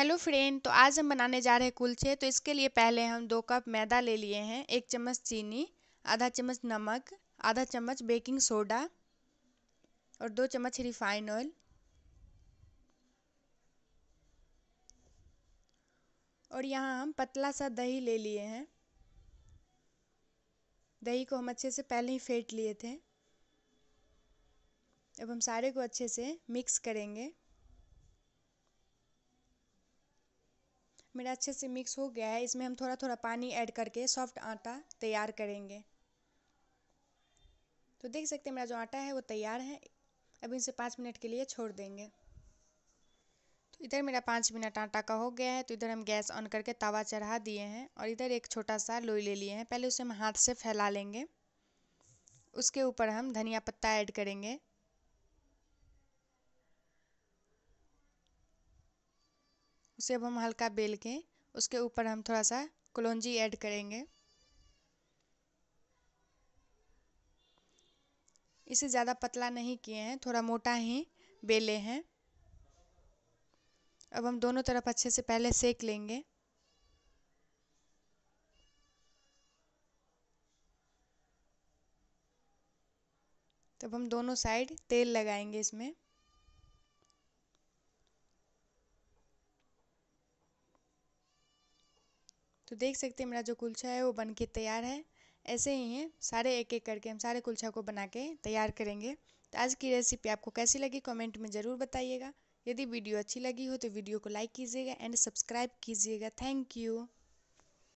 hello friend तो आज हम बनाने जा रहे हैं कुलचे तो इसके लिए पहले हम दो कप मैदा ले लिए हैं एक चम्मच चीनी आधा चम्मच नमक आधा चम्मच बेकिंग सोडा और दो चम्मच रिफाइन ऑयल और यहाँ हम पतला सा दही ले लिए हैं दही को हम अच्छे से पहले ही फेंट लिए थे अब हम सारे को अच्छे से मिक्स करेंगे मेरा अच्छे से मिक्स हो गया है इसमें हम थोड़ा थोड़ा पानी ऐड करके सॉफ्ट आटा तैयार करेंगे तो देख सकते हैं मेरा जो आटा है वो तैयार है अब इनसे पाँच मिनट के लिए छोड़ देंगे तो इधर मेरा पाँच मिनट आटा का हो गया है तो इधर हम गैस ऑन करके तवा चढ़ा दिए हैं और इधर एक छोटा सा लोई ले लिए हैं पहले उसे हम हाथ से फैला लेंगे उसके ऊपर हम धनिया पत्ता ऐड करेंगे उसे अब हम हल्का बेल के उसके ऊपर हम थोड़ा सा कलौजी ऐड करेंगे इसे ज़्यादा पतला नहीं किए हैं थोड़ा मोटा ही बेले हैं अब हम दोनों तरफ अच्छे से पहले सेक लेंगे तब हम दोनों साइड तेल लगाएंगे इसमें तो देख सकते हैं मेरा जो कुलचा है वो बन के तैयार है ऐसे ही हैं सारे एक एक करके हम सारे कुलचा को बना के तैयार करेंगे तो आज की रेसिपी आपको कैसी लगी कमेंट में ज़रूर बताइएगा यदि वीडियो अच्छी लगी हो तो वीडियो को लाइक कीजिएगा एंड सब्सक्राइब कीजिएगा थैंक यू